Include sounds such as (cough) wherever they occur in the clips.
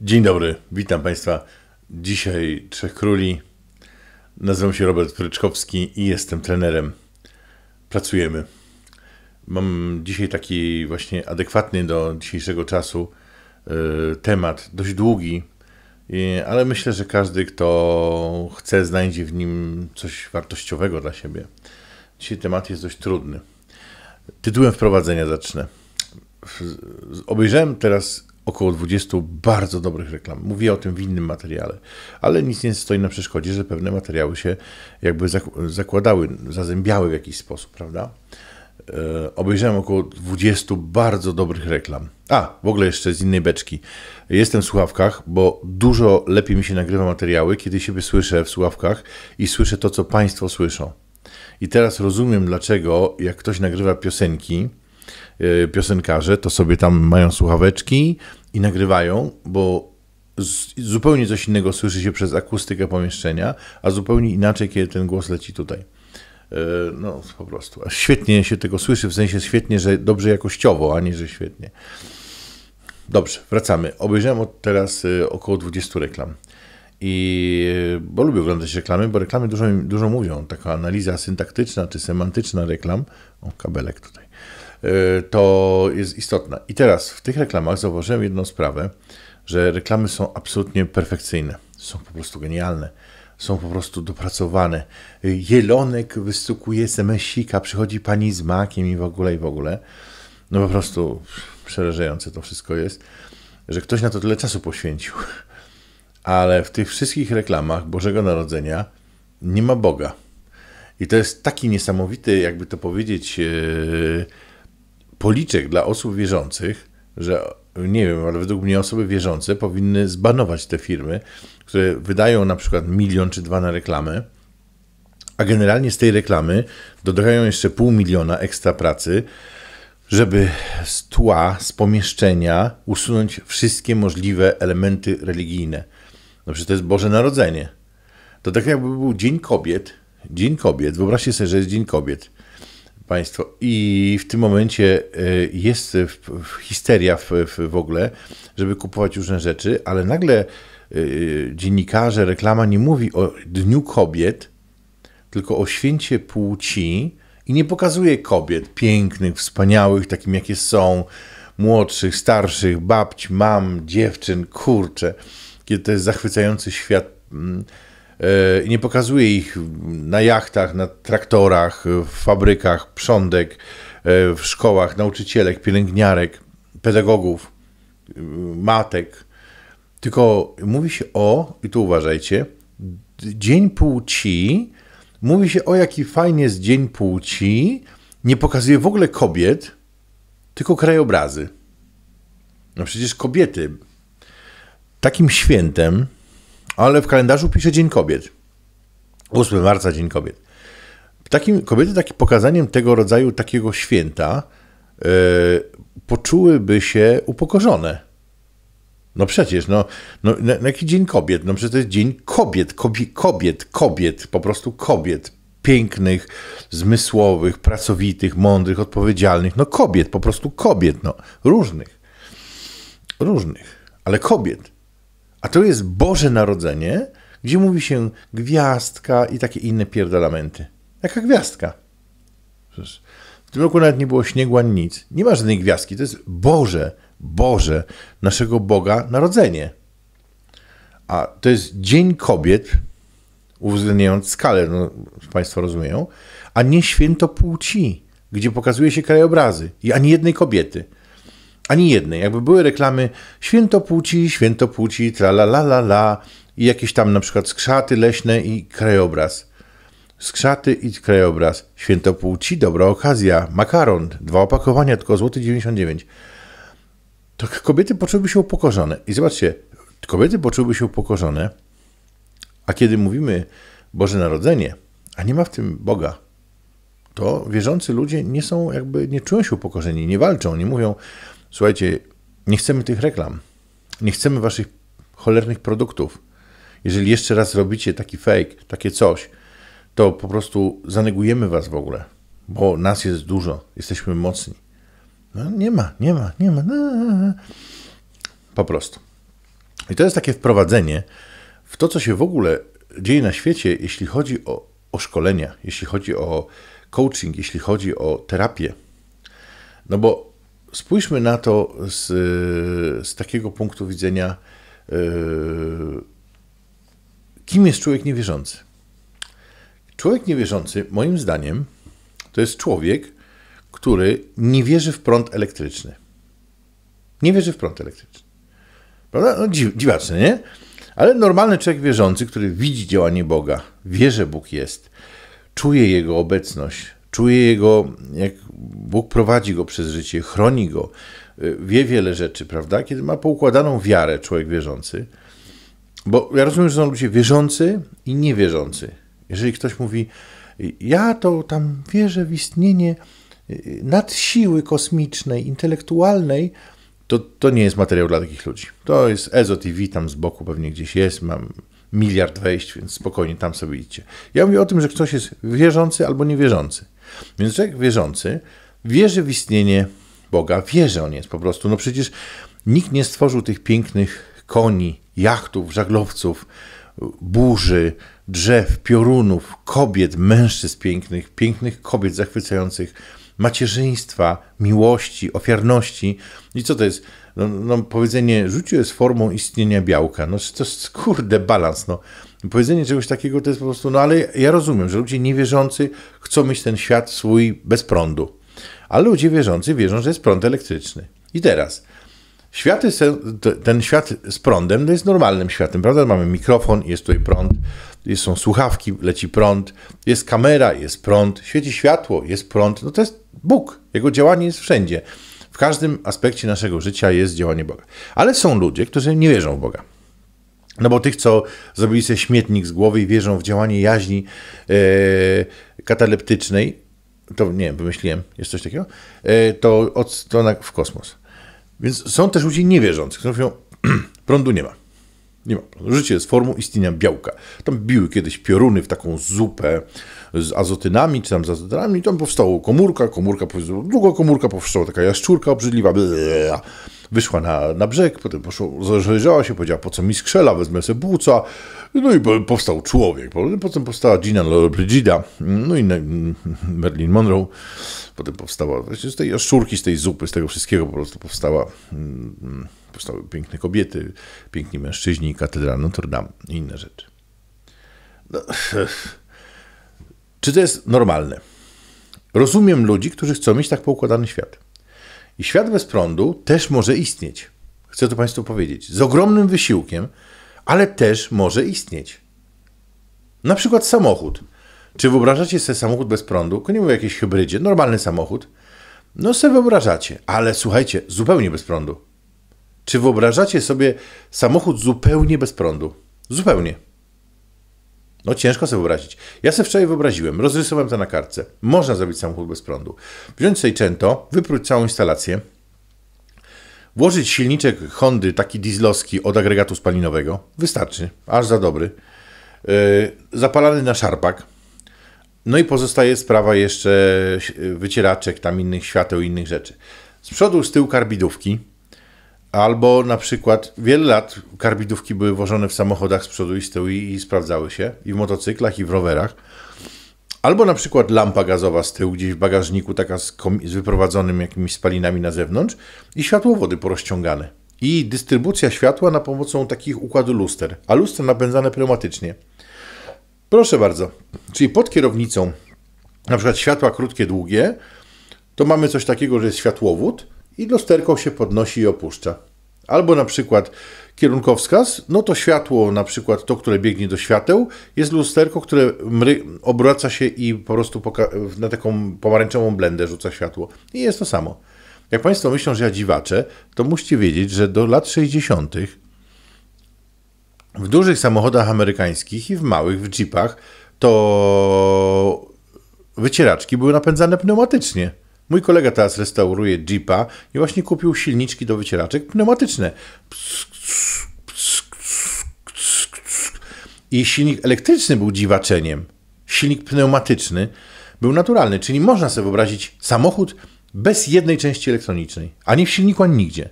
Dzień dobry, witam Państwa. Dzisiaj Trzech Króli. Nazywam się Robert Pryczkowski i jestem trenerem. Pracujemy. Mam dzisiaj taki właśnie adekwatny do dzisiejszego czasu y, temat, dość długi, y, ale myślę, że każdy, kto chce, znajdzie w nim coś wartościowego dla siebie. Dzisiaj temat jest dość trudny. Tytułem wprowadzenia zacznę. Obejrzałem teraz około 20 bardzo dobrych reklam. Mówię o tym w innym materiale, ale nic nie stoi na przeszkodzie, że pewne materiały się jakby zakładały, zazębiały w jakiś sposób, prawda? E, obejrzałem około 20 bardzo dobrych reklam. A, w ogóle jeszcze z innej beczki. Jestem w słuchawkach, bo dużo lepiej mi się nagrywa materiały, kiedy siebie słyszę w słuchawkach i słyszę to, co Państwo słyszą. I teraz rozumiem, dlaczego jak ktoś nagrywa piosenki, E, piosenkarze, to sobie tam mają słuchaweczki i nagrywają, bo z, zupełnie coś innego słyszy się przez akustykę pomieszczenia, a zupełnie inaczej, kiedy ten głos leci tutaj. E, no, po prostu. Świetnie się tego słyszy, w sensie świetnie, że dobrze jakościowo, a nie, że świetnie. Dobrze, wracamy. Obejrzałem od teraz e, około 20 reklam. I, bo lubię oglądać reklamy, bo reklamy dużo, dużo mówią. Taka analiza syntaktyczna czy semantyczna reklam. O, kabelek tutaj. Y, to jest istotna. I teraz w tych reklamach zauważyłem jedną sprawę, że reklamy są absolutnie perfekcyjne. Są po prostu genialne. Są po prostu dopracowane. Y, jelonek wystukuje SMS-ika, przychodzi pani z makiem i w ogóle, i w ogóle. No po prostu przerażające to wszystko jest, że ktoś na to tyle czasu poświęcił. Ale w tych wszystkich reklamach Bożego Narodzenia nie ma Boga. I to jest taki niesamowity, jakby to powiedzieć, yy, policzek dla osób wierzących, że nie wiem, ale według mnie osoby wierzące powinny zbanować te firmy, które wydają na przykład milion czy dwa na reklamę, a generalnie z tej reklamy dodają jeszcze pół miliona ekstra pracy, żeby z tła, z pomieszczenia usunąć wszystkie możliwe elementy religijne. No przecież to jest Boże Narodzenie. To tak jakby był Dzień Kobiet. Dzień Kobiet. Wyobraźcie sobie, że jest Dzień Kobiet. Państwo. I w tym momencie e, jest histeria w, w, w ogóle, żeby kupować różne rzeczy, ale nagle e, dziennikarze, reklama nie mówi o Dniu Kobiet, tylko o święcie płci i nie pokazuje kobiet pięknych, wspaniałych, takim jakie są, młodszych, starszych, babci, mam, dziewczyn, kurcze. Kiedy to jest zachwycający świat mm, E, i nie pokazuje ich na jachtach, na traktorach, w fabrykach, prządek, e, w szkołach, nauczycielek, pielęgniarek, pedagogów, e, matek. Tylko mówi się o, i tu uważajcie, dzień płci, mówi się o jaki fajnie jest dzień płci, nie pokazuje w ogóle kobiet, tylko krajobrazy. No przecież kobiety takim świętem, ale w kalendarzu pisze Dzień Kobiet. 8 marca Dzień Kobiet. Takim, kobiety takim pokazaniem tego rodzaju takiego święta yy, poczułyby się upokorzone. No przecież, no, no, no, no, jaki dzień kobiet? No przecież to jest dzień kobiet, kobiet, kobiet, kobiet, po prostu kobiet. Pięknych, zmysłowych, pracowitych, mądrych, odpowiedzialnych. No kobiet, po prostu kobiet, no. Różnych. Różnych, ale kobiet. A to jest Boże Narodzenie, gdzie mówi się gwiazdka i takie inne pierdolamenty. Jaka gwiazdka? Przecież w tym roku nawet nie było śniegu ani nic. Nie ma żadnej gwiazdki. To jest Boże, Boże, naszego Boga Narodzenie. A to jest Dzień Kobiet, uwzględniając skalę, no, Państwo rozumieją, a nie święto płci, gdzie pokazuje się krajobrazy i ani jednej kobiety. Ani jednej. Jakby były reklamy święto płci, święto płci, tra la la la la i jakieś tam na przykład skrzaty leśne i krajobraz. Skrzaty i krajobraz. Święto płci, dobra okazja. Makaron, dwa opakowania, tylko złoty 99. To tak kobiety poczułyby się upokorzone. I zobaczcie, kobiety poczułyby się upokorzone, a kiedy mówimy Boże Narodzenie, a nie ma w tym Boga, to wierzący ludzie nie są jakby, nie czują się upokorzeni, nie walczą, nie mówią, Słuchajcie, nie chcemy tych reklam. Nie chcemy waszych cholernych produktów. Jeżeli jeszcze raz robicie taki fake, takie coś, to po prostu zanegujemy was w ogóle, bo nas jest dużo, jesteśmy mocni. No, nie ma, nie ma, nie ma. Po prostu. I to jest takie wprowadzenie w to, co się w ogóle dzieje na świecie, jeśli chodzi o, o szkolenia, jeśli chodzi o coaching, jeśli chodzi o terapię. No bo spójrzmy na to z, z takiego punktu widzenia, e, kim jest człowiek niewierzący. Człowiek niewierzący, moim zdaniem, to jest człowiek, który nie wierzy w prąd elektryczny. Nie wierzy w prąd elektryczny. Prawda? No, dziwaczne, nie? Ale normalny człowiek wierzący, który widzi działanie Boga, wie, że Bóg jest, czuje Jego obecność, czuje jego, jak Bóg prowadzi go przez życie, chroni go, y, wie wiele rzeczy, prawda? Kiedy ma poukładaną wiarę człowiek wierzący, bo ja rozumiem, że są ludzie wierzący i niewierzący. Jeżeli ktoś mówi, ja to tam wierzę w istnienie y, nadsiły kosmicznej, intelektualnej, to, to nie jest materiał dla takich ludzi. To jest Ezo TV, tam z boku pewnie gdzieś jest, mam miliard wejść, więc spokojnie tam sobie idźcie. Ja mówię o tym, że ktoś jest wierzący albo niewierzący. Więc człowiek wierzący wierzy w istnienie Boga, wie, że On jest po prostu. No przecież nikt nie stworzył tych pięknych koni, jachtów, żaglowców, burzy, drzew, piorunów, kobiet, mężczyzn pięknych, pięknych kobiet zachwycających, macierzyństwa, miłości, ofiarności. I co to jest? No, no powiedzenie, życie jest formą istnienia białka. No to jest, kurde, balans. No. Powiedzenie czegoś takiego to jest po prostu, no ale ja rozumiem, że ludzie niewierzący chcą mieć ten świat swój bez prądu. ale ludzie wierzący wierzą, że jest prąd elektryczny. I teraz, świat jest, ten świat z prądem to no jest normalnym światem, prawda? Mamy mikrofon, jest tutaj prąd, jest, są słuchawki, leci prąd, jest kamera, jest prąd, świeci światło, jest prąd. No to jest Bóg, jego działanie jest wszędzie. W każdym aspekcie naszego życia jest działanie Boga. Ale są ludzie, którzy nie wierzą w Boga. No bo tych, co zrobili sobie śmietnik z głowy i wierzą w działanie jaźni e, kataleptycznej, to nie wiem, wymyśliłem, jest coś takiego, e, to od w kosmos. Więc są też ludzie niewierzący, którzy mówią, (clears throat) prądu nie ma. Nie ma Życie jest formą istnienia białka. Tam biły kiedyś pioruny w taką zupę z azotynami, czy tam z azotynami, i tam powstała komórka, komórka, długo komórka powstała taka jaszczurka obrzydliwa, blea. Wyszła na, na brzeg, potem poszło, się, powiedziała, po co mi skrzela, wezmę sobie buca. No i powstał człowiek. Potem powstała Gina Lollobrigida, no, no i Merlin Monroe. Potem powstała, z tej jaszczurki, z tej zupy, z tego wszystkiego po prostu powstała, mm, powstały piękne kobiety, piękni mężczyźni, katedra Notre Dame i inne rzeczy. No, czy to jest normalne? Rozumiem ludzi, którzy chcą mieć tak poukładany świat. I świat bez prądu też może istnieć. Chcę to Państwu powiedzieć. Z ogromnym wysiłkiem, ale też może istnieć. Na przykład samochód. Czy wyobrażacie sobie samochód bez prądu? Nie mówię o jakiejś hybrydzie, normalny samochód. No sobie wyobrażacie, ale słuchajcie, zupełnie bez prądu. Czy wyobrażacie sobie samochód zupełnie bez prądu? Zupełnie. No ciężko sobie wyobrazić. Ja sobie wczoraj wyobraziłem, rozrysowałem to na kartce. Można zrobić samochód bez prądu. Wziąć Seicento, wypróć całą instalację, włożyć silniczek Hondy, taki dieslowski od agregatu spalinowego, wystarczy, aż za dobry, yy, zapalany na szarpak, no i pozostaje sprawa jeszcze yy, wycieraczek, tam innych świateł i innych rzeczy. Z przodu, z tyłu karbidówki, Albo na przykład wiele lat karbidówki były wożone w samochodach z przodu i z tyłu i, i sprawdzały się, i w motocyklach, i w rowerach. Albo na przykład lampa gazowa z tyłu gdzieś w bagażniku, taka z, z wyprowadzonym jakimiś spalinami na zewnątrz i światłowody porozciągane. I dystrybucja światła na pomocą takich układu luster, a lustra napędzane pneumatycznie. Proszę bardzo. Czyli pod kierownicą na przykład światła krótkie, długie, to mamy coś takiego, że jest światłowód, i lusterką się podnosi i opuszcza. Albo na przykład kierunkowskaz, no to światło, na przykład to, które biegnie do świateł, jest lusterko, które mry, obraca się i po prostu na taką pomarańczową blendę rzuca światło. I jest to samo. Jak Państwo myślą, że ja dziwaczę, to musicie wiedzieć, że do lat 60. w dużych samochodach amerykańskich i w małych, w jeepach, to wycieraczki były napędzane pneumatycznie. Mój kolega teraz restauruje Jeepa i właśnie kupił silniczki do wycieraczek pneumatyczne. I silnik elektryczny był dziwaczeniem. Silnik pneumatyczny był naturalny, czyli można sobie wyobrazić samochód bez jednej części elektronicznej. Ani w silniku, ani nigdzie.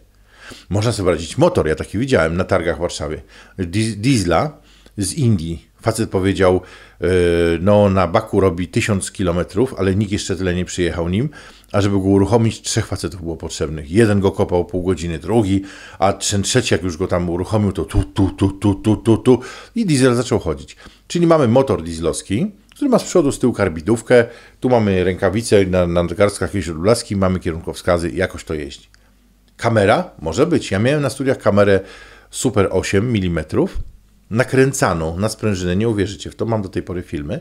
Można sobie wyobrazić motor, ja taki widziałem na targach w Warszawie. Diesla z Indii. Facet powiedział, y, no na Baku robi 1000 km, ale nikt jeszcze tyle nie przyjechał nim, a żeby go uruchomić, trzech facetów było potrzebnych. Jeden go kopał pół godziny, drugi, a ten trzeci, jak już go tam uruchomił, to tu, tu, tu, tu, tu, tu, tu i diesel zaczął chodzić. Czyli mamy motor dieslowski, który ma z przodu, z tyłu karbidówkę, tu mamy rękawice, na, na nadgarstkach jest blaski, mamy kierunkowskazy, jakoś to jeździ. Kamera? Może być. Ja miałem na studiach kamerę Super 8 mm, nakręcaną na sprężynę, nie uwierzycie w to, mam do tej pory filmy.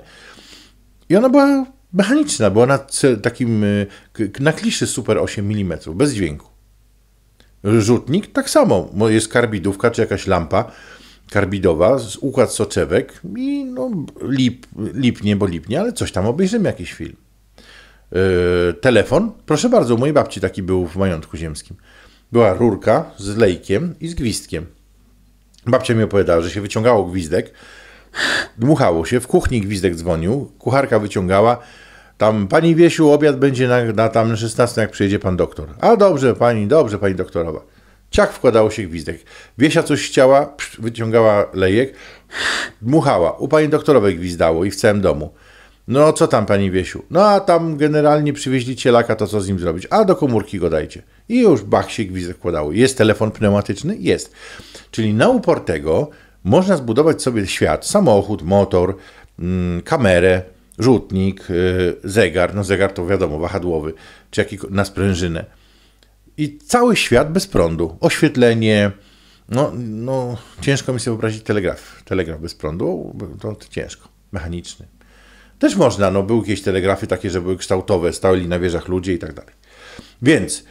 I ona była mechaniczna, była na takim, y, na kliszy Super 8 mm, bez dźwięku. Rzutnik tak samo, jest karbidówka czy jakaś lampa karbidowa, układ soczewek i no, lip, lipnie, bo lipnie, ale coś tam obejrzymy, jakiś film. Yy, telefon, proszę bardzo, u mojej babci taki był w majątku ziemskim. Była rurka z lejkiem i z gwizdkiem. Babcia mi opowiadała, że się wyciągało gwizdek, dmuchało się, w kuchni gwizdek dzwonił, kucharka wyciągała, tam pani Wiesiu, obiad będzie na, na tam 16, jak przyjedzie pan doktor. A dobrze, pani, dobrze, pani doktorowa. Ciach wkładało się gwizdek. Wiesia coś chciała, wyciągała lejek, dmuchała. U pani doktorowej gwizdało i w całym domu. No co tam, pani Wiesiu? No a tam generalnie przywieźli cielaka, to co z nim zrobić? A do komórki go dajcie. I już bach się gwizdek wkładało. Jest telefon pneumatyczny? Jest. Czyli na upor tego można zbudować sobie świat, samochód, motor, mm, kamerę, rzutnik, y, zegar, no zegar to wiadomo, wahadłowy, czy jaki na sprężynę. I cały świat bez prądu, oświetlenie, no, no ciężko mi sobie wyobrazić telegraf. Telegraf bez prądu, to, to ciężko, mechaniczny. Też można, no były jakieś telegrafy takie, że były kształtowe, stali na wieżach ludzie i tak dalej. Więc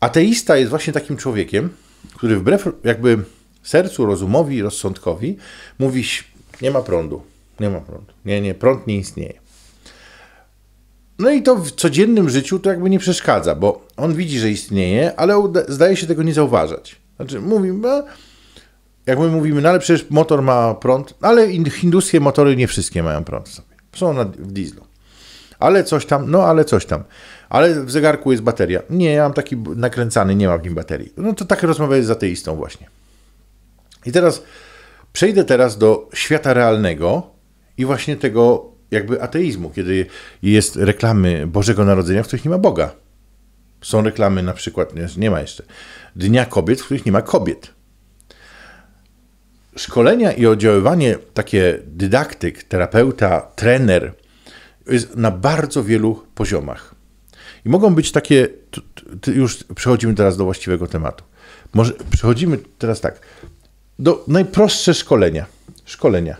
ateista jest właśnie takim człowiekiem, który wbrew jakby sercu, rozumowi, rozsądkowi mówi, nie ma prądu, nie ma prądu, nie, nie, prąd nie istnieje. No i to w codziennym życiu to jakby nie przeszkadza, bo on widzi, że istnieje, ale zdaje się tego nie zauważać. Znaczy mówimy, jak my mówimy, no ale przecież motor ma prąd, no ale hinduskie motory nie wszystkie mają prąd sobie. Są na, w dieslu. Ale coś tam, no ale coś tam. Ale w zegarku jest bateria. Nie, ja mam taki nakręcany, nie mam w nim baterii. No to tak rozmawiaj z ateistą właśnie. I teraz przejdę teraz do świata realnego i właśnie tego jakby ateizmu, kiedy jest reklamy Bożego Narodzenia, w których nie ma Boga. Są reklamy na przykład, nie, nie ma jeszcze, Dnia Kobiet, w których nie ma kobiet. Szkolenia i oddziaływanie takie dydaktyk, terapeuta, trener jest na bardzo wielu poziomach. I mogą być takie, już przechodzimy teraz do właściwego tematu. Może przechodzimy teraz tak, do najprostsze szkolenia. Szkolenia.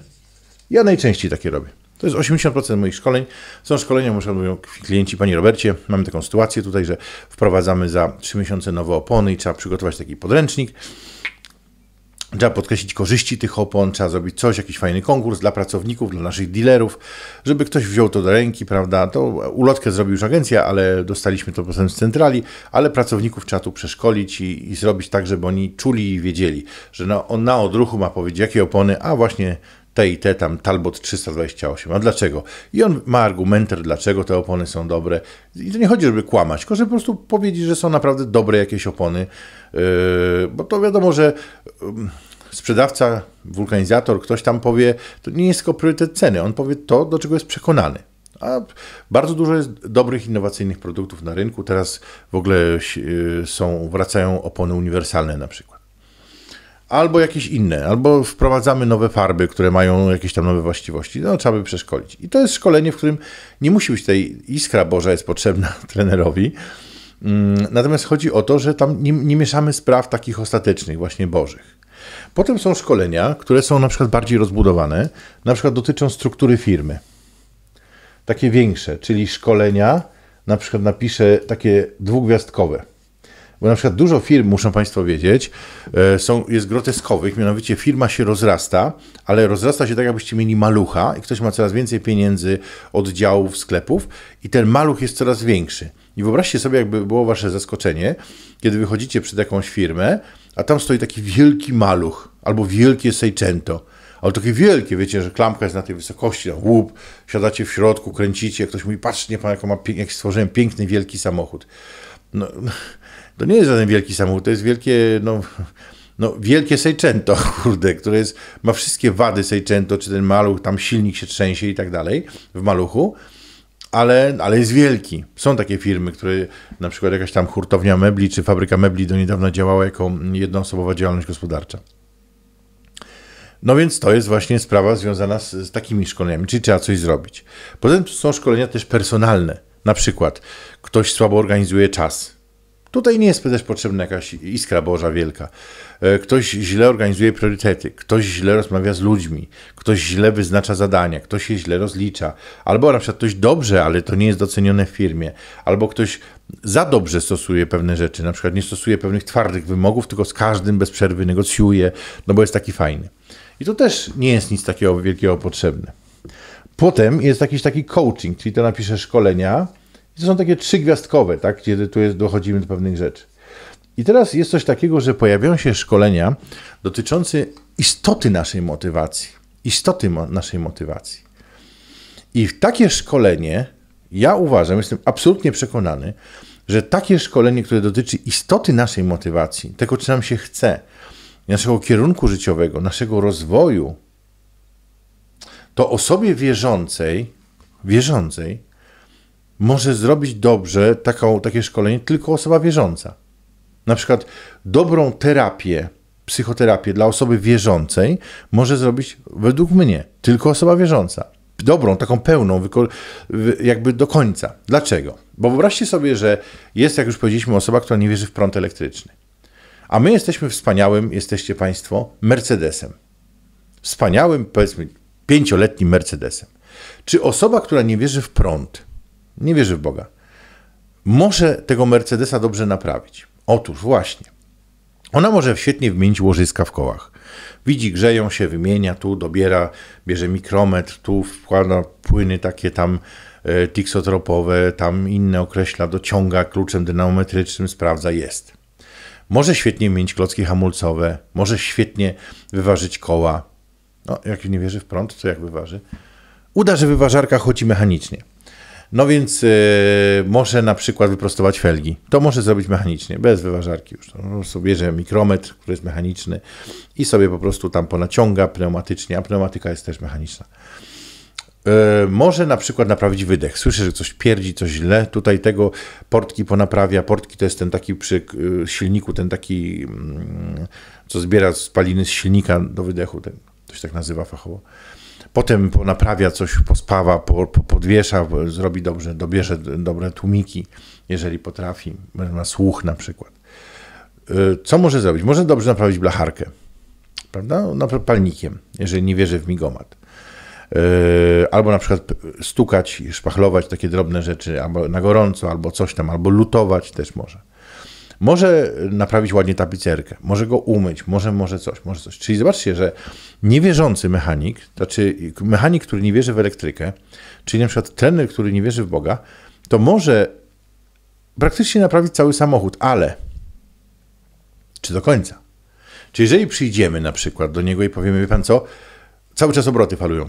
Ja najczęściej takie robię. To jest 80% moich szkoleń. Są szkolenia, muszą mówić, klienci, Panie Robercie, mamy taką sytuację tutaj, że wprowadzamy za 3 miesiące nowe opony i trzeba przygotować taki podręcznik. Trzeba podkreślić korzyści tych opon, trzeba zrobić coś, jakiś fajny konkurs dla pracowników, dla naszych dealerów, żeby ktoś wziął to do ręki, prawda? To ulotkę zrobił już agencja, ale dostaliśmy to potem z centrali, ale pracowników trzeba tu przeszkolić i, i zrobić tak, żeby oni czuli i wiedzieli, że on na odruchu ma powiedzieć, jakie opony, a właśnie te i te tam Talbot 328. A dlaczego? I on ma argumenty, dlaczego te opony są dobre. I to nie chodzi, żeby kłamać, tylko żeby po prostu powiedzieć, że są naprawdę dobre jakieś opony. Yy, bo to wiadomo, że yy, sprzedawca, wulkanizator, ktoś tam powie, to nie jest tylko priorytet ceny. On powie to, do czego jest przekonany. A bardzo dużo jest dobrych, innowacyjnych produktów na rynku. Teraz w ogóle yy, są, wracają opony uniwersalne na przykład albo jakieś inne, albo wprowadzamy nowe farby, które mają jakieś tam nowe właściwości. No, trzeba by przeszkolić. I to jest szkolenie, w którym nie musi być tej iskra Boża jest potrzebna (laughs) trenerowi. Mm, natomiast chodzi o to, że tam nie, nie mieszamy spraw takich ostatecznych, właśnie Bożych. Potem są szkolenia, które są na przykład bardziej rozbudowane, na przykład dotyczą struktury firmy. Takie większe, czyli szkolenia, na przykład napiszę takie dwugwiazdkowe bo na przykład dużo firm, muszą Państwo wiedzieć, e, są, jest groteskowych, mianowicie firma się rozrasta, ale rozrasta się tak, jakbyście mieli malucha i ktoś ma coraz więcej pieniędzy, oddziałów, sklepów i ten maluch jest coraz większy. I wyobraźcie sobie, jakby było Wasze zaskoczenie, kiedy wychodzicie przed jakąś firmę, a tam stoi taki wielki maluch albo wielkie sejczęto ale takie wielkie, wiecie, że klamka jest na tej wysokości, no, łup, siadacie w środku, kręcicie, ktoś mówi, patrzcie, pan, jak, ma, jak stworzyłem piękny, wielki samochód. No, to nie jest żaden wielki samochód, to jest wielkie, no, no wielkie Seicento, (laughs) kurde, które jest, ma wszystkie wady Seicento, czy ten maluch, tam silnik się trzęsie i tak dalej w maluchu, ale, ale jest wielki. Są takie firmy, które na przykład jakaś tam hurtownia mebli, czy fabryka mebli do niedawna działała jako jednoosobowa działalność gospodarcza. No więc to jest właśnie sprawa związana z, z, takimi szkoleniami, czyli trzeba coś zrobić. Potem są szkolenia też personalne. Na przykład ktoś słabo organizuje czas, Tutaj nie jest też potrzebna jakaś iskra boża wielka. E, ktoś źle organizuje priorytety, ktoś źle rozmawia z ludźmi, ktoś źle wyznacza zadania, ktoś się źle rozlicza, albo na przykład ktoś dobrze, ale to nie jest docenione w firmie, albo ktoś za dobrze stosuje pewne rzeczy, na przykład nie stosuje pewnych twardych wymogów, tylko z każdym bez przerwy negocjuje, no bo jest taki fajny. I to też nie jest nic takiego wielkiego potrzebne. Potem jest jakiś taki coaching, czyli to napisze szkolenia, i to są takie trzygwiazdkowe, tak, kiedy tu jest, dochodzimy do pewnych rzeczy. I teraz jest coś takiego, że pojawiają się szkolenia dotyczące istoty naszej motywacji. Istoty mo naszej motywacji. I takie szkolenie, ja uważam, jestem absolutnie przekonany, że takie szkolenie, które dotyczy istoty naszej motywacji, tego, czy nam się chce, naszego kierunku życiowego, naszego rozwoju, to osobie wierzącej, wierzącej, może zrobić dobrze taką, takie szkolenie tylko osoba wierząca. Na przykład dobrą terapię, psychoterapię dla osoby wierzącej może zrobić według mnie tylko osoba wierząca. Dobrą, taką pełną, jakby do końca. Dlaczego? Bo wyobraźcie sobie, że jest, jak już powiedzieliśmy, osoba, która nie wierzy w prąd elektryczny. A my jesteśmy wspaniałym, jesteście Państwo, Mercedesem. Wspaniałym, powiedzmy, pięcioletnim Mercedesem. Czy osoba, która nie wierzy w prąd, nie wierzy w Boga. Może tego Mercedesa dobrze naprawić. Otóż właśnie. Ona może świetnie wymienić łożyska w kołach. Widzi, grzeją się, wymienia, tu dobiera, bierze mikrometr, tu wkłada płyny takie tam e, tiksotropowe, tam inne określa, dociąga kluczem dynamometrycznym, sprawdza, jest. Może świetnie mieć klocki hamulcowe, może świetnie wyważyć koła. No, jak nie wierzy w prąd, co jak wyważy? Uda, że wyważarka chodzi mechanicznie. No więc e, może na przykład wyprostować felgi. To może zrobić mechanicznie, bez wyważarki już. No, no, sobie bierze mikrometr, który jest mechaniczny i sobie po prostu tam ponaciąga pneumatycznie, a pneumatyka jest też mechaniczna. E, może na przykład naprawić wydech. Słyszę, że coś pierdzi, coś źle. Tutaj tego portki ponaprawia. Portki to jest ten taki przy e, silniku, ten taki, mm, co zbiera spaliny z silnika do wydechu. Ten, to się tak nazywa fachowo potem naprawia coś, pospawa, po, po, podwiesza, zrobi dobrze, dobierze dobre tłumiki, jeżeli potrafi, ma słuch na przykład. Y, co może zrobić? Może dobrze naprawić blacharkę, prawda? Na palnikiem, jeżeli nie wierzy w migomat. Y, albo na przykład stukać, szpachlować takie drobne rzeczy, albo na gorąco, albo coś tam, albo lutować też może. Może naprawić ładnie tapicerkę, może go umyć, może, może coś, może coś. Czyli zobaczcie, że niewierzący mechanik, znaczy mechanik, który nie wierzy w elektrykę, czyli na przykład trener, który nie wierzy w Boga, to może praktycznie naprawić cały samochód, ale czy do końca? Czy jeżeli przyjdziemy na przykład do niego i powiemy, wie pan co, cały czas obroty falują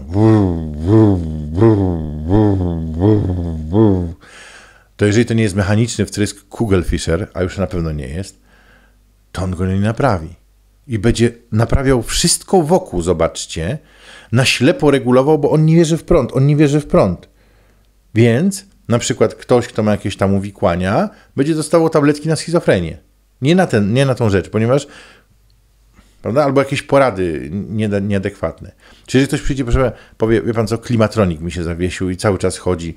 to jeżeli to nie jest mechaniczny wtrysk Kugelfischer, a już na pewno nie jest, to on go nie naprawi. I będzie naprawiał wszystko wokół, zobaczcie, na ślepo regulował, bo on nie wierzy w prąd, on nie wierzy w prąd. Więc na przykład ktoś, kto ma jakieś tam uwikłania, będzie dostawał tabletki na schizofrenię. Nie na, ten, nie na tą rzecz, ponieważ Prawda? Albo jakieś porady nieadekwatne. Czyli jeżeli ktoś przyjdzie, proszę, powie, wie pan co, klimatronik mi się zawiesił i cały czas chodzi.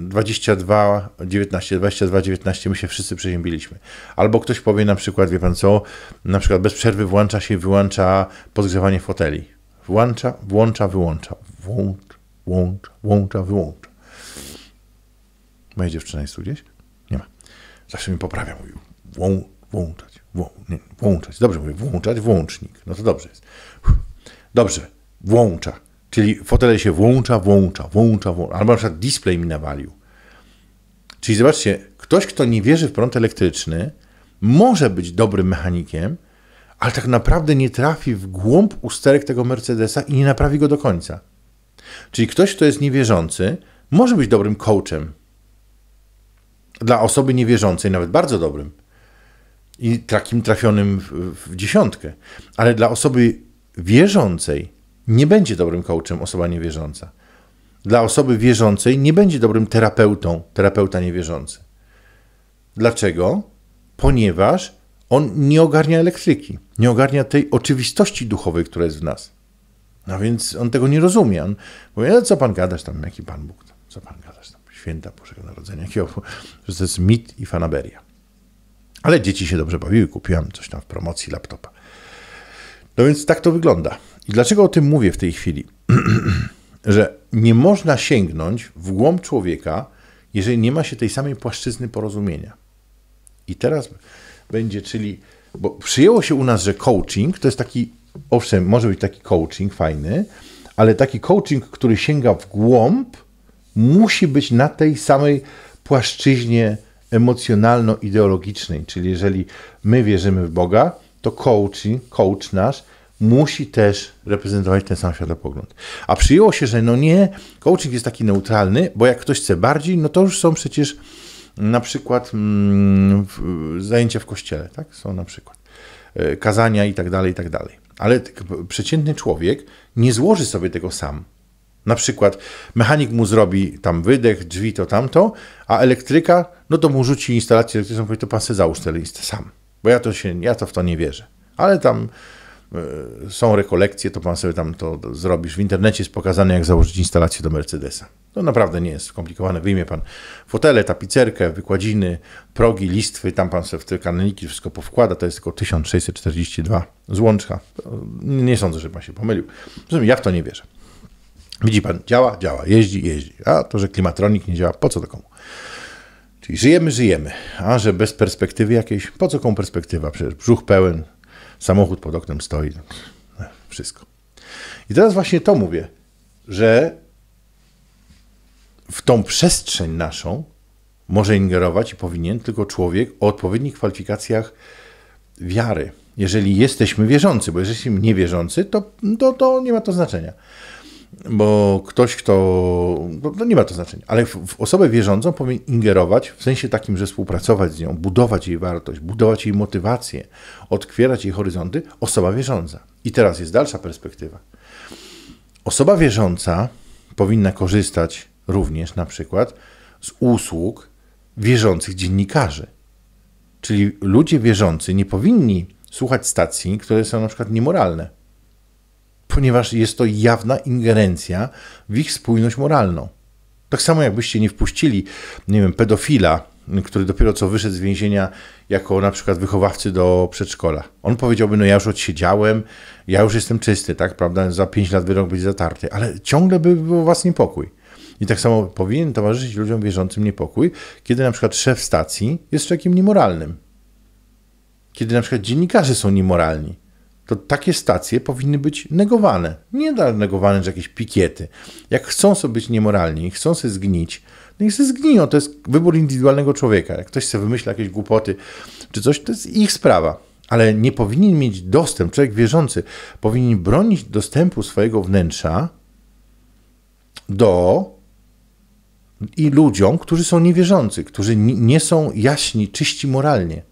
22, 19, 22, 19, my się wszyscy przeziębiliśmy. Albo ktoś powie na przykład, wie pan co, na przykład bez przerwy włącza się i wyłącza podgrzewanie foteli. Włącza, włącza, wyłącza. Włącz, włącz, włącza, wyłącza. Moja dziewczyna jest tu gdzieś? Nie ma. Zawsze mi poprawia, mówił. Włącz, włączać nie, włączać, dobrze mówię, włączać, włącznik, no to dobrze jest. Dobrze, włącza, czyli fotel się włącza, włącza, włącza, włącza, albo na przykład display mi nawalił. Czyli zobaczcie, ktoś, kto nie wierzy w prąd elektryczny, może być dobrym mechanikiem, ale tak naprawdę nie trafi w głąb usterek tego Mercedesa i nie naprawi go do końca. Czyli ktoś, kto jest niewierzący, może być dobrym coachem. Dla osoby niewierzącej, nawet bardzo dobrym i takim trafionym w, w dziesiątkę. Ale dla osoby wierzącej nie będzie dobrym coachem osoba niewierząca. Dla osoby wierzącej nie będzie dobrym terapeutą terapeuta niewierzący. Dlaczego? Ponieważ on nie ogarnia elektryki, nie ogarnia tej oczywistości duchowej, która jest w nas. No więc on tego nie rozumie. On mówi, e, co pan gadasz tam, jaki pan Bóg, co pan gadasz tam, święta Bożego Narodzenia, jakiego, że to jest mit i fanaberia. Ale dzieci się dobrze bawiły, kupiłem coś tam w promocji laptopa. No więc tak to wygląda. I dlaczego o tym mówię w tej chwili? (clears throat) Że nie można sięgnąć w głąb człowieka, jeżeli nie ma się tej samej płaszczyzny porozumienia. I teraz będzie, czyli, bo przyjęło się u nas, że coaching to jest taki, owszem, może być taki coaching fajny, ale taki coaching, który sięga w głąb, musi być na tej samej płaszczyźnie emocjonalno-ideologicznej, czyli jeżeli my wierzymy w Boga, to coach, coach nasz musi też reprezentować ten sam światopogląd. A przyjęło się, że no nie, coaching jest taki neutralny, bo jak ktoś chce bardziej, no to już są przecież na przykład mm, zajęcia w kościele, tak? Są na przykład e, kazania i tak dalej, i tak dalej. Ale przeciętny człowiek nie złoży sobie tego sam. Na przykład mechanik mu zrobi tam wydech, drzwi to tamto, a elektryka, no to mu rzuci instalację elektryczną, powie to pan sobie załóż te listy sam, bo ja to, się, ja to w to nie wierzę. Ale tam y, są rekolekcje, to pan sobie tam to zrobisz. W internecie jest pokazane, jak założyć instalację do Mercedesa. To naprawdę nie jest skomplikowane. Wyjmie pan fotele, tapicerkę, wykładziny, progi, listwy, tam pan sobie w te kanaliki wszystko powkłada. To jest tylko 1642 złączka. Nie sądzę, że pan się pomylił. Zresztą ja w to nie wierzę. Widzi pan, działa, działa, jeździ, jeździ. A to, że klimatronik nie działa, po co to komu? Czyli żyjemy, żyjemy. A że bez perspektywy jakiejś, po co komu perspektywa? Przecież brzuch pełen, samochód pod oknem stoi, no, wszystko. I teraz właśnie to mówię, że w tą przestrzeń naszą może ingerować i powinien tylko człowiek o odpowiednich kwalifikacjach wiary. Jeżeli jesteśmy wierzący, bo jeżeli jesteśmy niewierzący, to, to, to nie ma to znaczenia bo ktoś, kto. No, no, nie ma to znaczenia, ale w, w osobę wierzącą powinien ingerować w sensie takim, że współpracować z nią, budować jej wartość, budować jej motywację, odkwierać jej horyzonty osoba wierząca. I teraz jest dalsza perspektywa. Osoba wierząca powinna korzystać również na przykład z usług wierzących dziennikarzy. Czyli ludzie wierzący nie powinni słuchać stacji, które są na przykład niemoralne ponieważ jest to jawna ingerencja w ich spójność moralną. Tak samo jakbyście nie wpuścili, nie wiem, pedofila, który dopiero co wyszedł z więzienia jako na przykład wychowawcy do przedszkola. On powiedziałby, no ja już odsiedziałem, ja już jestem czysty, tak, prawda, za 5 lat wyrok będzie zatarty, ale ciągle by był was niepokój. I tak samo powinien towarzyszyć ludziom wierzącym niepokój, kiedy na przykład szef stacji jest człowiekiem niemoralnym. Kiedy na przykład dziennikarze są niemoralni to takie stacje powinny być negowane. Nie da negowane, że jakieś pikiety. Jak chcą sobie być niemoralni, chcą sobie zgnić, no i sobie zgniją. To jest wybór indywidualnego człowieka. Jak ktoś sobie wymyśla jakieś głupoty czy coś, to jest ich sprawa. Ale nie powinien mieć dostęp, człowiek wierzący powinien bronić dostępu swojego wnętrza do i ludziom, którzy są niewierzący, którzy nie są jaśni, czyści moralnie.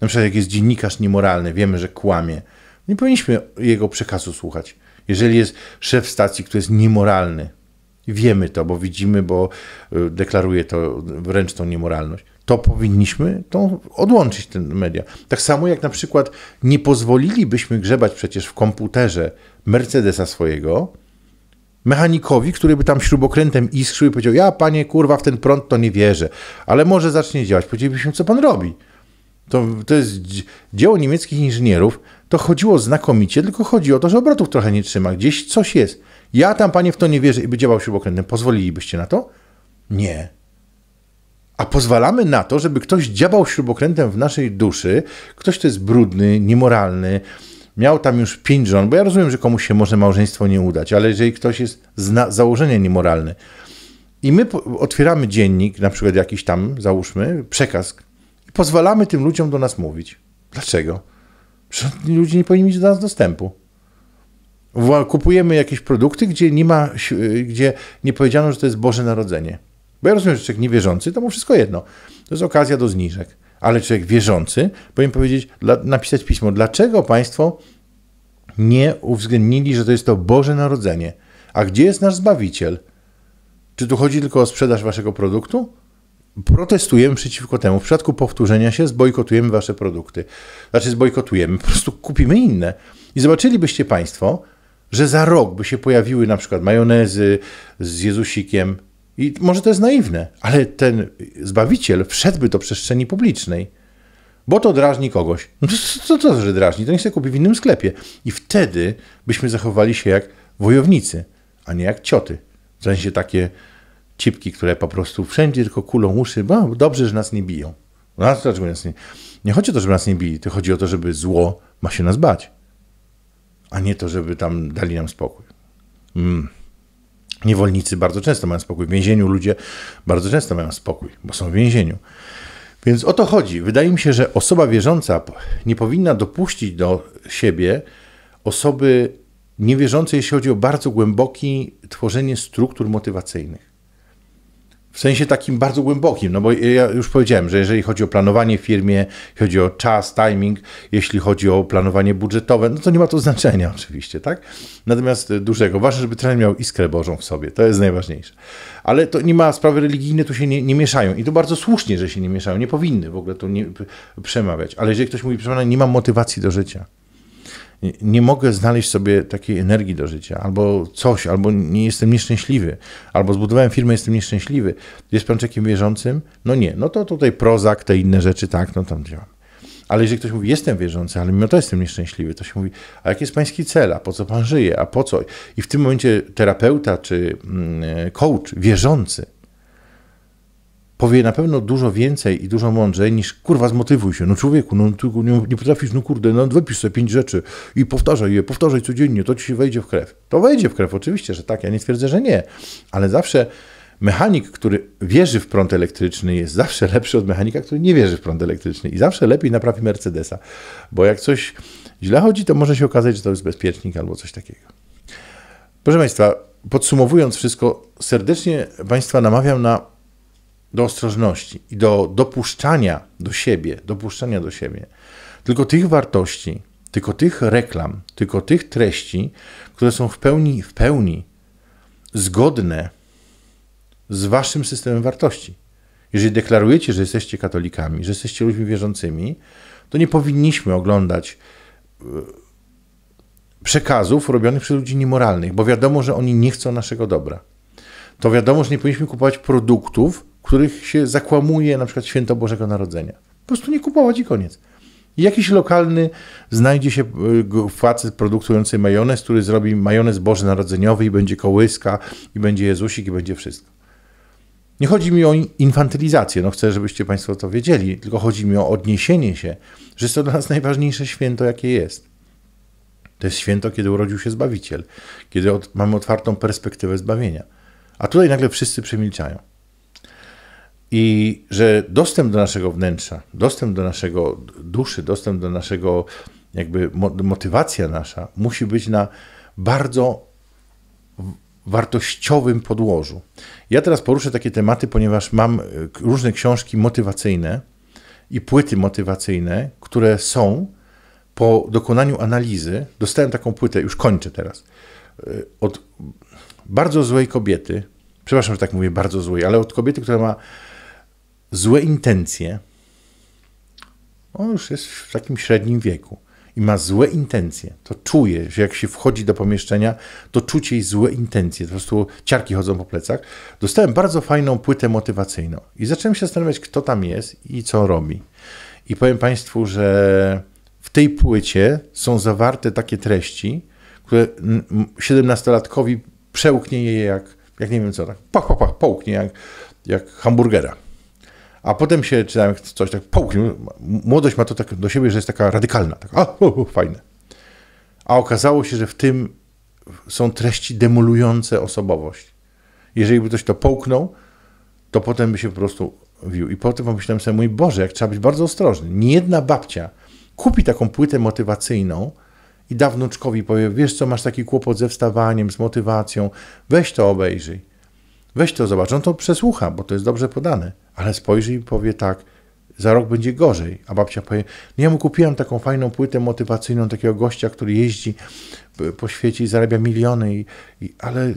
Na przykład jak jest dziennikarz niemoralny, wiemy, że kłamie, nie powinniśmy jego przekazu słuchać. Jeżeli jest szef stacji, który jest niemoralny, wiemy to, bo widzimy, bo y, deklaruje to wręcz tą niemoralność, to powinniśmy to odłączyć ten media. Tak samo jak na przykład nie pozwolilibyśmy grzebać przecież w komputerze Mercedesa swojego mechanikowi, który by tam śrubokrętem iskrzył i powiedział, ja panie kurwa w ten prąd to nie wierzę, ale może zacznie działać. Powiedzielibyśmy, co pan robi. To, to jest dzieło niemieckich inżynierów, to chodziło znakomicie, tylko chodzi o to, że obrotów trochę nie trzyma, gdzieś coś jest. Ja tam, panie, w to nie wierzę i by działał śrubokrętem. Pozwolilibyście na to? Nie. A pozwalamy na to, żeby ktoś działał śrubokrętem w naszej duszy, ktoś, kto jest brudny, niemoralny, miał tam już pięć żon, bo ja rozumiem, że komuś się może małżeństwo nie udać, ale jeżeli ktoś jest z założenia niemoralny i my otwieramy dziennik, na przykład jakiś tam, załóżmy, przekaz i pozwalamy tym ludziom do nas mówić. Dlaczego? Ludzie nie powinni mieć do nas dostępu. Kupujemy jakieś produkty, gdzie nie ma, y, gdzie nie powiedziano, że to jest Boże Narodzenie. Bo ja rozumiem, że człowiek niewierzący, to mu wszystko jedno. To jest okazja do zniżek. Ale człowiek wierzący powinien powiedzieć, napisać pismo, dlaczego państwo nie uwzględnili, że to jest to Boże Narodzenie. A gdzie jest nasz Zbawiciel? Czy tu chodzi tylko o sprzedaż waszego produktu? protestujemy przeciwko temu. W przypadku powtórzenia się zbojkotujemy wasze produkty. Znaczy zbojkotujemy, po prostu kupimy inne. I zobaczylibyście państwo, że za rok by się pojawiły na przykład majonezy z Jezusikiem. I może to jest naiwne, ale ten Zbawiciel wszedłby do przestrzeni publicznej, bo to drażni kogoś. No co to, to, że drażni? To niech sobie kupi w innym sklepie. I wtedy byśmy zachowali się jak wojownicy, a nie jak cioty. W sensie takie cipki, które po prostu wszędzie tylko kulą uszy, bo dobrze, że nas nie biją. Nas, no, dlaczego nas nie... nie chodzi o to, żeby nas nie bili, to chodzi o to, żeby zło ma się nas bać, a nie to, żeby tam dali nam spokój. Mm. Niewolnicy bardzo często mają spokój. W więzieniu ludzie bardzo często mają spokój, bo są w więzieniu. Więc o to chodzi. Wydaje mi się, że osoba wierząca nie powinna dopuścić do siebie osoby niewierzącej, jeśli chodzi o bardzo głębokie tworzenie struktur motywacyjnych w sensie takim bardzo głębokim, no bo ja już powiedziałem, że jeżeli chodzi o planowanie w firmie, chodzi o czas, timing, jeśli chodzi o planowanie budżetowe, no to nie ma to znaczenia (laughs) oczywiście, tak? Natomiast e, dużego. Ważne, żeby trener miał iskrę Bożą w sobie, to jest najważniejsze. Ale to nie ma, sprawy religijne tu się nie, nie mieszają i to bardzo słusznie, że się nie mieszają, nie powinny w ogóle tu nie, przemawiać. Ale jeżeli ktoś mówi, przemawia, nie mam motywacji do życia, nie mogę znaleźć sobie takiej energii do życia, albo coś, albo nie jestem nieszczęśliwy, albo zbudowałem firmę, jestem nieszczęśliwy. Jest pan człowiekiem wierzącym? No nie, no to tutaj prozak, te inne rzeczy, tak, no tam działam. Ale jeżeli ktoś mówi, jestem wierzący, ale mimo to jestem nieszczęśliwy, to się mówi, a jaki jest pański cel, a po co pan żyje, a po co? I w tym momencie terapeuta czy mm, coach wierzący powie na pewno dużo więcej i dużo mądrzej niż kurwa zmotywuj się, no człowieku, no ty nie, nie potrafisz, no kurde, no wypisz sobie pięć rzeczy i powtarzaj je, powtarzaj codziennie, to ci się wejdzie w krew. To wejdzie w krew, oczywiście, że tak, ja nie twierdzę, że nie, ale zawsze mechanik, który wierzy w prąd elektryczny, jest zawsze lepszy od mechanika, który nie wierzy w prąd elektryczny i zawsze lepiej naprawi Mercedesa, bo jak coś źle chodzi, to może się okazać, że to jest bezpiecznik albo coś takiego. Proszę Państwa, podsumowując wszystko, serdecznie Państwa namawiam na do ostrożności i do dopuszczania do siebie, dopuszczania do siebie tylko tych wartości, tylko tych reklam, tylko tych treści, które są w pełni, w pełni zgodne z waszym systemem wartości. Jeżeli deklarujecie, że jesteście katolikami, że jesteście ludźmi wierzącymi, to nie powinniśmy oglądać e, przekazów robionych przez ludzi niemoralnych, bo wiadomo, że oni nie chcą naszego dobra. To wiadomo, że nie powinniśmy kupować produktów, których się zakłamuje na przykład święto Bożego Narodzenia. Po prostu nie kupować i koniec. I jakiś lokalny znajdzie się y, facet produkujący majonez, który zrobi majonez bożonarodzeniowy i będzie kołyska, i będzie Jezusik, i będzie wszystko. Nie chodzi mi o infantylizację, no chcę, żebyście Państwo to wiedzieli, tylko chodzi mi o odniesienie się, że jest to dla nas najważniejsze święto, jakie jest. To jest święto, kiedy urodził się Zbawiciel, kiedy od, mamy otwartą perspektywę zbawienia. A tutaj nagle wszyscy przemilczają. I że dostęp do naszego wnętrza, dostęp do naszego duszy, dostęp do naszego, jakby motywacja nasza musi być na bardzo wartościowym podłożu. Ja teraz poruszę takie tematy, ponieważ mam e, różne książki motywacyjne i płyty motywacyjne, które są po dokonaniu analizy. Dostałem taką płytę, już kończę teraz. E, od bardzo złej kobiety, przepraszam, że tak mówię, bardzo złej, ale od kobiety, która ma złe intencje, on już jest w takim średnim wieku i ma złe intencje, to czuje, że jak się wchodzi do pomieszczenia, to czucie jej złe intencje, po prostu ciarki chodzą po plecach. Dostałem bardzo fajną płytę motywacyjną i zacząłem się zastanawiać, kto tam jest i co robi. I powiem Państwu, że w tej płycie są zawarte takie treści, które 17-latkowi przełknie je jak, jak nie wiem co, tak, pach, pach, pach, połknie jak, jak hamburgera. A potem się czytałem coś tak połknął. Młodość ma to tak do siebie, że jest taka radykalna. Tak, a, fajne. A okazało się, że w tym są treści demolujące osobowość. Jeżeli by ktoś to połknął, to potem by się po prostu wił. I potem pomyślałem sobie, mój Boże, jak trzeba być bardzo ostrożny. Nie jedna babcia kupi taką płytę motywacyjną i da wnuczkowi powie, wiesz co, masz taki kłopot ze wstawaniem, z motywacją, weź to obejrzyj. Weź to, zobacz, on to przesłucha, bo to jest dobrze podane, ale spojrzy i powie tak, za rok będzie gorzej. A babcia powie, no ja mu kupiłam taką fajną płytę motywacyjną takiego gościa, który jeździ po świecie i zarabia miliony, i, i, ale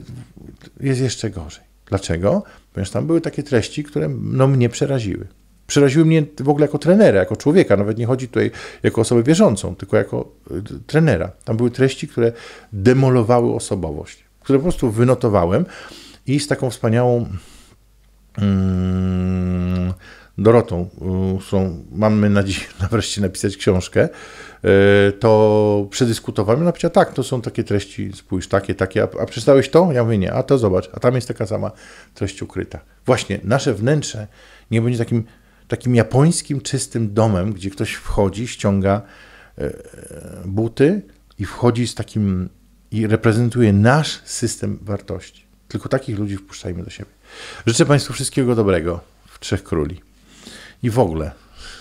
jest jeszcze gorzej. Dlaczego? Ponieważ tam były takie treści, które no, mnie przeraziły. Przeraziły mnie w ogóle jako trenera, jako człowieka, nawet nie chodzi tutaj jako osobę wierzącą, tylko jako y, trenera. Tam były treści, które demolowały osobowość, które po prostu wynotowałem i z taką wspaniałą mm, Dorotą, są, y, mamy nadzieję (laughs) na wreszcie napisać książkę, y, to przedyskutowałem. Ona powiedziała, tak, to są takie treści, spójrz, takie, takie, a, a przeczytałeś to? Ja mówię, nie, a to zobacz, a tam jest taka sama treść ukryta. Właśnie, nasze wnętrze nie będzie takim, takim japońskim, czystym domem, gdzie ktoś wchodzi, ściąga y, buty i wchodzi z takim i reprezentuje nasz system wartości. Tylko takich ludzi wpuszczajmy do siebie. Życzę Państwu wszystkiego dobrego w Trzech Króli. I w ogóle,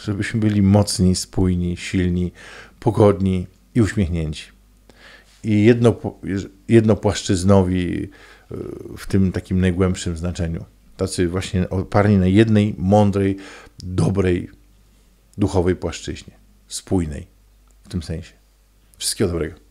żebyśmy byli mocni, spójni, silni, pogodni i uśmiechnięci. I jedno, jednopłaszczyznowi y, w tym takim najgłębszym znaczeniu. Tacy właśnie oparni na jednej, mądrej, dobrej, duchowej płaszczyźnie. Spójnej w tym sensie. Wszystkiego dobrego.